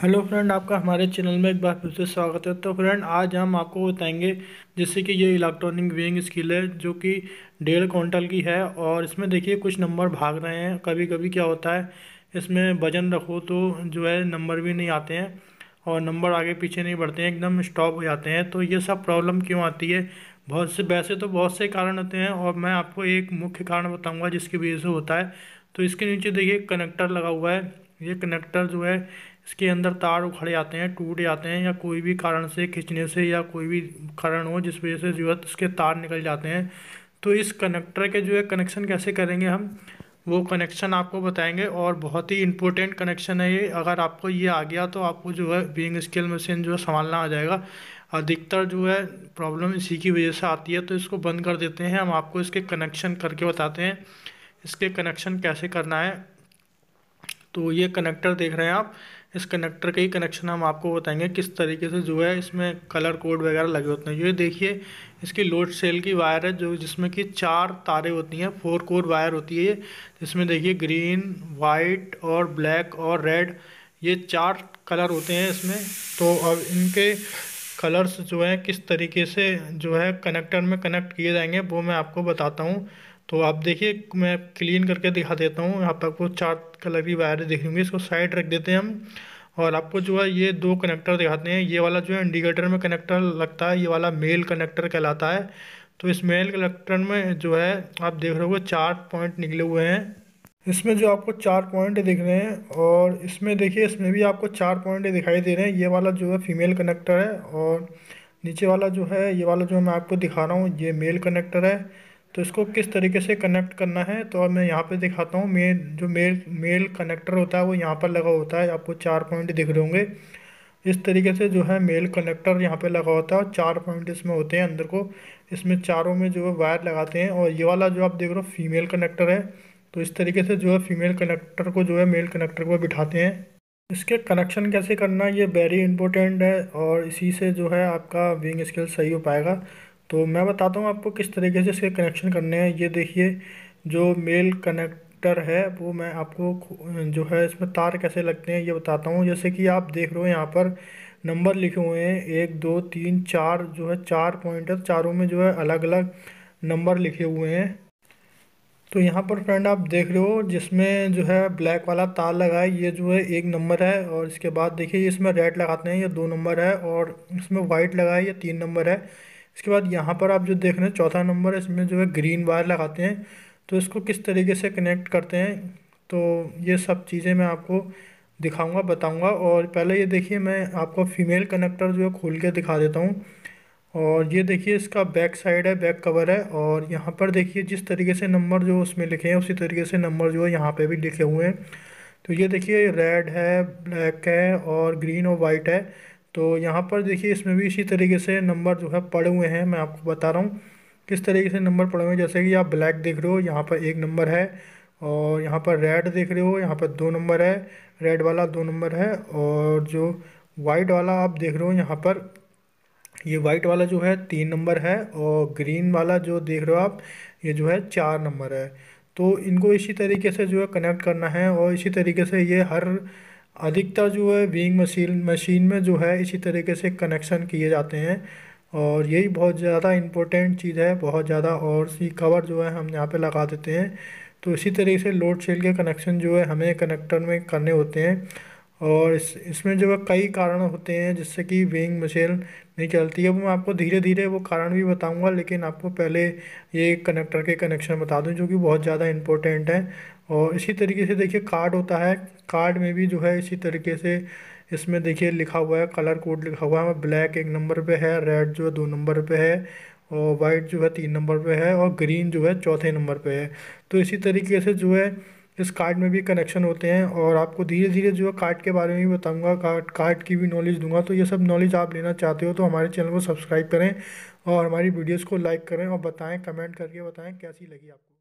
hello friend आपका हमारे channel में एक बार फिर से स्वागत है तो फ्रेंड आज हम आपको बताएंगे जैसे कि ये इलेक्ट्रॉनिक वेइंग स्किल है जो कि डेढ़ क्विंटल की है और इसमें देखिए कुछ नंबर भाग रहे हैं कभी कभी क्या होता है इसमें वजन रखो तो जो है नंबर भी नहीं आते हैं और नंबर आगे पीछे नहीं बढ़ते हैं एकदम स्टॉप हो जाते हैं तो ये सब प्रॉब्लम क्यों आती है बहुत से वैसे तो बहुत से कारण होते हैं और मैं आपको एक मुख्य कारण बताऊँगा जिसकी वजह से होता है तो इसके नीचे देखिए कनेक्टर लगा हुआ है ये कनेक्टर जो है इसके अंदर तार उखड़ आते हैं टूट जाते हैं या कोई भी कारण से खींचने से या कोई भी कारण हो जिस वजह से जो है इसके तार निकल जाते हैं तो इस कनेक्टर के जो है कनेक्शन कैसे करेंगे हम वो कनेक्शन आपको बताएंगे और बहुत ही इम्पोर्टेंट कनेक्शन है ये अगर आपको ये आ गया तो आपको जो है बिंग स्केल मशीन जो है संभालना आ जाएगा अधिकतर जो है प्रॉब्लम इसी की वजह से आती है तो इसको बंद कर देते हैं हम आपको इसके कनेक्शन करके बताते हैं इसके कनेक्शन कैसे करना है तो ये कनेक्टर देख रहे हैं आप इस कनेक्टर के ही कनेक्शन हम आपको बताएंगे किस तरीके से जो है इसमें कलर कोड वगैरह लगे होते हैं ये देखिए इसकी लोड सेल की वायर है जो जिसमें कि चार तारे होती हैं फोर कोर वायर होती है जिसमें देखिए ग्रीन वाइट और ब्लैक और रेड ये चार कलर होते हैं इसमें तो अब इनके कलर्स जो है किस तरीके से जो है कनेक्टर में कनेक्ट किए जाएंगे वो मैं आपको बताता हूँ तो आप देखिए मैं क्लीन करके दिखा देता हूँ यहाँ पर वो चार कलर की वायर देखेंगे इसको साइड रख देते हैं हम और आपको जो है ये दो कनेक्टर दिखाते हैं ये वाला जो है इंडिकेटर में कनेक्टर लगता है ये वाला मेल कनेक्टर कहलाता है तो इस मेल कनेक्टर में जो है आप देख रहे हो चार पॉइंट निकले हुए हैं इसमें जो आपको चार पॉइंट दिख रहे हैं और इसमें देखिए इसमें भी आपको चार पॉइंट दिखाई दे रहे हैं ये वाला जो है फीमेल कनेक्टर है और नीचे वाला जो है ये वाला जो मैं आपको दिखा रहा हूँ ये मेल कनेक्टर है तो इसको किस तरीके से कनेक्ट करना है तो अब मैं यहाँ पे दिखाता हूँ मेल जो मेल मेल कनेक्टर होता है वो यहाँ पर लगा होता है आपको चार पॉइंट दिख रहे होंगे इस तरीके से जो है मेल कनेक्टर यहाँ पे लगा होता है चार पॉइंट इसमें होते हैं अंदर को इसमें चारों में जो है वायर लगाते हैं और ये वाला जो आप देख रहे हो फीमेल कनेक्टर है तो इस तरीके से जो है फीमेल कनेक्टर को जो है मेल कनेक्टर को बिठाते हैं इसके कनेक्शन कैसे करना ये वेरी इंपॉर्टेंट है और इसी से जो है आपका विंग स्किल सही हो पाएगा तो मैं बताता हूँ आपको किस तरीके से इसके कनेक्शन करने हैं ये देखिए जो मेल कनेक्टर है वो मैं आपको जो है इसमें तार कैसे लगते हैं ये बताता हूँ जैसे कि आप देख रहे हो यहाँ पर नंबर लिखे हुए हैं एक दो तीन चार जो है चार पॉइंट है चारों में जो है अलग अलग नंबर लिखे हुए हैं तो यहाँ पर फ्रेंड आप देख रहे हो जिसमें जो है ब्लैक वाला तार लगा है ये जो है एक नंबर है और इसके बाद देखिए इसमें रेड लगाते हैं ये दो नंबर है और इसमें वाइट लगा है ये तीन नंबर है इसके बाद यहाँ पर आप जो देख रहे हैं चौथा नंबर इसमें जो है ग्रीन वायर लगाते हैं तो इसको किस तरीके से कनेक्ट करते हैं तो ये सब चीज़ें मैं आपको दिखाऊंगा बताऊंगा और पहले ये देखिए मैं आपको फीमेल कनेक्टर जो है खोल के दिखा देता हूँ और ये देखिए इसका बैक साइड है बैक कवर है और यहाँ पर देखिए जिस तरीके से नंबर जो उसमें लिखे हैं उसी तरीके से नंबर जो है यहाँ पर भी लिखे हुए हैं तो ये देखिए रेड है ब्लैक है और ग्रीन और वाइट है तो यहाँ पर देखिए इसमें भी इसी तरीके से नंबर जो है पड़े हुए हैं मैं आपको बता रहा हूँ किस तरीके से नंबर पड़े हुए हैं जैसे कि आप ब्लैक देख रहे हो यहाँ पर एक नंबर है और यहाँ पर रेड देख रहे हो यहाँ पर दो नंबर है रेड वाला दो नंबर है और जो वाइट वाला आप देख रहे हो यहाँ पर ये वाइट वाला जो है तीन नंबर है और ग्रीन वाला जो देख रहे हो आप ये जो है चार नंबर है तो इनको इसी तरीके से जो है कनेक्ट करना है और इसी तरीके से ये हर अधिकतर जो है वीइंग मशीन मशीन में जो है इसी तरीके से कनेक्शन किए जाते हैं और यही बहुत ज़्यादा इम्पोर्टेंट चीज़ है बहुत ज़्यादा और सी कवर जो है हम यहाँ पे लगा देते हैं तो इसी तरीके से लोड सेल के कनेक्शन जो है हमें कनेक्टर में करने होते हैं और इस इसमें जो है कई कारण होते हैं जिससे कि वेइंग मशीन नहीं चलती है मैं आपको धीरे धीरे वो कारण भी बताऊंगा लेकिन आपको पहले ये कनेक्टर के कनेक्शन बता दूं जो कि बहुत ज़्यादा इम्पोर्टेंट है और इसी तरीके से देखिए कार्ड होता है कार्ड में भी जो है इसी तरीके से इसमें देखिए लिखा हुआ है कलर कोड लिखा हुआ है ब्लैक एक नंबर पे है रेड जो है दो नंबर पे है और वाइट जो है तीन नंबर पे है और ग्रीन जो है चौथे नंबर पे है तो इसी तरीके से जो है इस कार्ड में भी कनेक्शन होते हैं और आपको धीरे धीरे जो है कार्ड के बारे में भी बताऊँगा कार्ड कार्ड की भी नॉलेज दूंगा तो ये सब नॉलेज आप लेना चाहते हो तो हमारे चैनल को सब्सक्राइब करें और हमारी वीडियोज़ को लाइक करें और बताएँ कमेंट करके बताएँ कैसी लगी आपको